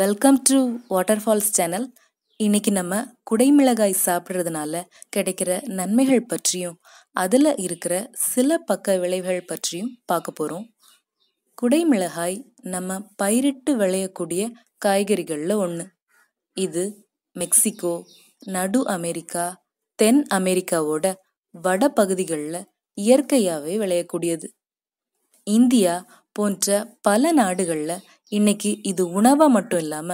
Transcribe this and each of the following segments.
welcome to water falls channel இன்னைக்கு நம்ம குடைமிளகாய் சாப்பிட்றதுனால கிடைக்கிற நன்மைகள் பற்றியும் அதில் இருக்கிற சில பக்க விளைவுகள் பற்றியும் பார்க்க போகிறோம் குடைமிளகாய் நம்ம பயிரிட்டு விளையக்கூடிய காய்கறிகளில் ஒன்று இது மெக்சிகோ நடு அமெரிக்கா தென் அமெரிக்காவோட வட பகுதிகளில் இயற்கையாகவே விளையக்கூடியது இந்தியா போன்ற பல நாடுகளில் இன்னைக்கு இது உணவா மட்டும் இல்லாம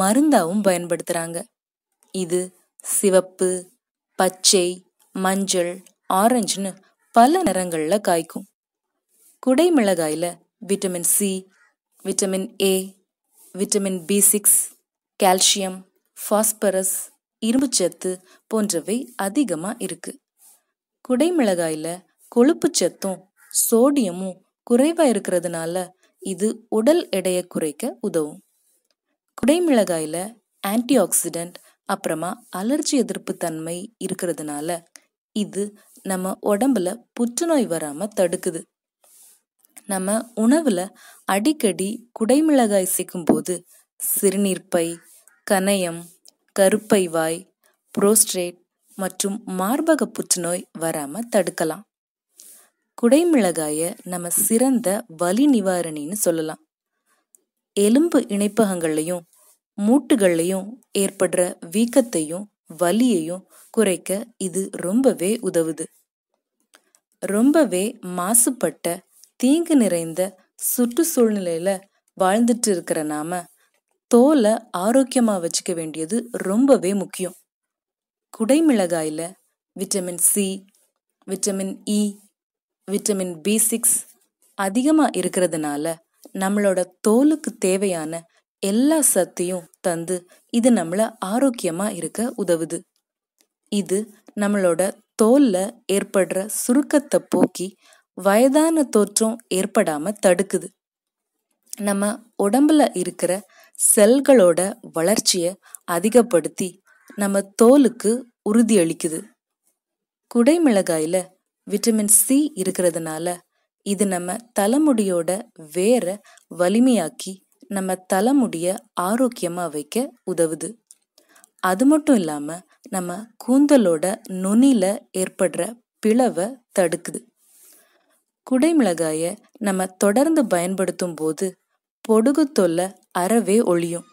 மருந்தாவும் பயன்படுத்துறாங்க இது சிவப்பு பச்சை மஞ்சள் ஆரஞ்சுன்னு பல நிறங்கள்ல காய்க்கும் குடை மிளகாயில vitamin C vitamin A vitamin B six calcium phosphorus இரும்புச்சத்து போன்றவை அதிகமாக இருக்கு குடை மிளகாயில கொழுப்பு சத்தும் சோடியமும் குறைவா இருக்கிறதுனால இது உடல் எடையை குறைக்க உதவும் குடைமிளகாயில் ஆன்டி ஆக்சிடெண்ட் அப்புறமா அலர்ஜி எதிர்ப்பு தன்மை இருக்கிறதுனால இது நம்ம உடம்புல புற்றுநோய் வராமல் தடுக்குது நம்ம உணவில் அடிக்கடி குடைமிளகாய் சேர்க்கும்போது சிறுநீர்ப்பை கணையம் கருப்பை வாய் புரோஸ்ட்ரேட் மற்றும் மார்பக புற்றுநோய் வராமல் தடுக்கலாம் குடைமிளகாய நம்ம சிறந்த வலி நிவாரணின்னு சொல்லலாம் எலும்பு இணைப்பகங்கள்லையும் மூட்டுகள்லையும் ஏற்படுற வீக்கத்தையும் வலியையும் குறைக்க இது ரொம்பவே உதவுது ரொம்பவே மாசுபட்ட தீங்கு நிறைந்த சுற்று சூழ்நிலையில வாழ்ந்துட்டு இருக்கிற நாம தோலை ஆரோக்கியமா வச்சுக்க வேண்டியது ரொம்பவே முக்கியம் குடைமிளகாயில vitamin C vitamin E e, vitamin B six அதிகமாக இருக்கிறதுனால நம்மளோட தோலுக்கு தேவையான எல்லா சத்தையும் தந்து இது நம்மளை ஆரோக்கியமாக இருக்க உதவுது இது நம்மளோட தோலில் ஏற்படுற சுருக்கத்தை போக்கி வயதான தோற்றம் ஏற்படாமல் தடுக்குது நம்ம உடம்புல இருக்கிற செல்களோட வளர்ச்சியை அதிகப்படுத்தி நம்ம தோலுக்கு உறுதியளிக்குது குடைமிளகாயில் விட்டமின் சி இருக்கிறதுனால இது நம்ம தலைமுடியோட வேரை வலிமையாக்கி நம்ம தலைமுடிய ஆரோக்கியமாக வைக்க உதவுது அது மட்டும் இல்லாமல் நம்ம கூந்தலோட நுனியில் ஏற்படுற பிளவை தடுக்குது குடைமிளகாயை நம்ம தொடர்ந்து பயன்படுத்தும் போது பொடுகு தொல்லை அறவே ஒழியும்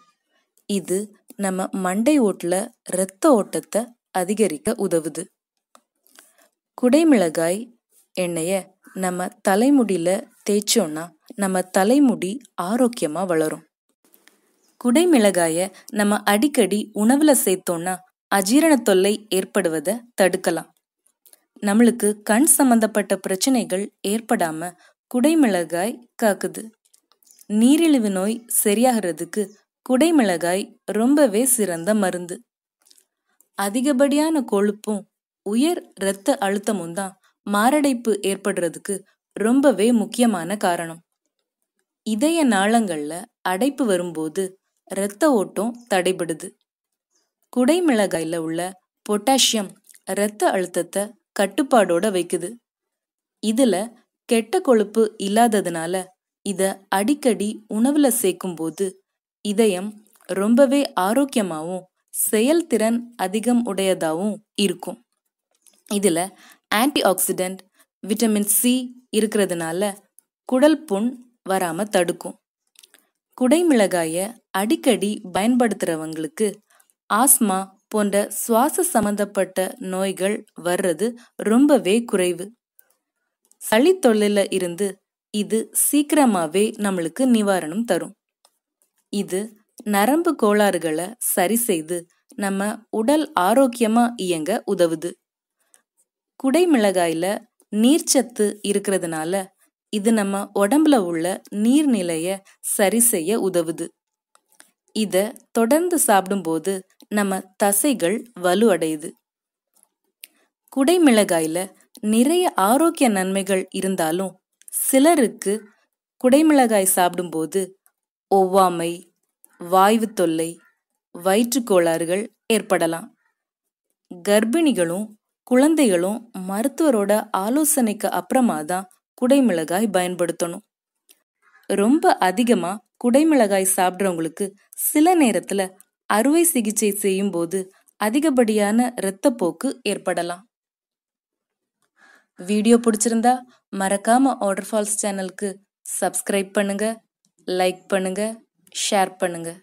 இது நம்ம மண்டை ஓட்டில் இரத்த ஓட்டத்தை அதிகரிக்க உதவுது குடைமிளகாய் எண்ணெயை நம்ம தலைமுடியில் தேய்ச்சோன்னா நம்ம தலைமுடி ஆரோக்கியமாக வளரும் குடைமிளகாயை நம்ம அடிக்கடி உணவில் சேர்த்தோன்னா அஜீரண தொல்லை ஏற்படுவதை தடுக்கலாம் நம்மளுக்கு கண் சம்பந்தப்பட்ட பிரச்சனைகள் ஏற்படாம குடைமிளகாய் காக்குது நீரிழிவு நோய் சரியாகிறதுக்கு குடைமிளகாய் ரொம்பவே சிறந்த மருந்து அதிகப்படியான கொழுப்பும் உயர் இரத்த அழுத்தமும் தான் மாரடைப்பு ஏற்படுறதுக்கு ரொம்பவே முக்கியமான காரணம் இதய நாளங்கள்ல அடைப்பு வரும்போது இரத்த ஓட்டம் தடைபடுது குடை மிளகாயில உள்ள பொட்டாசியம் இரத்த அழுத்தத்தை கட்டுப்பாடோட வைக்குது இதுல கெட்ட கொழுப்பு இல்லாததுனால இத அடிக்கடி உணவுல சேர்க்கும்போது இதயம் ரொம்பவே ஆரோக்கியமாகவும் செயல்திறன் அதிகம் உடையதாகவும் இருக்கும் இதில் ஆன்டி ஆக்சிடெண்ட் விட்டமின் சி இருக்கிறதுனால குடல் புண் வராமல் தடுக்கும் குடைமிளகாயை அடிக்கடி பயன்படுத்துகிறவங்களுக்கு ஆஸ்மா போன்ற சுவாச சம்பந்தப்பட்ட நோய்கள் வர்றது ரொம்பவே குறைவு சளி தொல்லையில இருந்து இது சீக்கிரமாகவே நம்மளுக்கு நிவாரணம் தரும் இது நரம்பு கோளாறுகளை சரி செய்து நம்ம உடல் ஆரோக்கியமாக இயங்க உதவுது குடை மிளகாயில் நீர்ச்சத்து இருக்கிறதுனால இது நம்ம உடம்புல உள்ள நீர்நிலையை சரி செய்ய உதவுது இதை தொடர்ந்து சாப்பிடும்போது நம்ம தசைகள் வலுவடையுது குடை மிளகாயில நிறைய ஆரோக்கிய நன்மைகள் இருந்தாலும் சிலருக்கு குடைமிளகாய் சாப்பிடும்போது ஒவ்வாமை வாய்வு தொல்லை வயிற்றுக்கோளாறுகள் ஏற்படலாம் கர்ப்பிணிகளும் குழந்தைகளும் மருத்துவரோட ஆலோசனைக்கு அப்புறமா தான் குடைமிளகாய் பயன்படுத்தணும் ரொம்ப அதிகமா குடைமிளகாய் சாப்பிட்றவங்களுக்கு சில நேரத்துல அறுவை சிகிச்சை செய்யும் போது அதிகப்படியான இரத்தப்போக்கு ஏற்படலாம் வீடியோ பிடிச்சிருந்தா மறக்காம ஆர்டர் ஃபால்ஸ் சேனலுக்கு சப்ஸ்கிரைப் பண்ணுங்க லைக் பண்ணுங்க ஷேர் பண்ணுங்க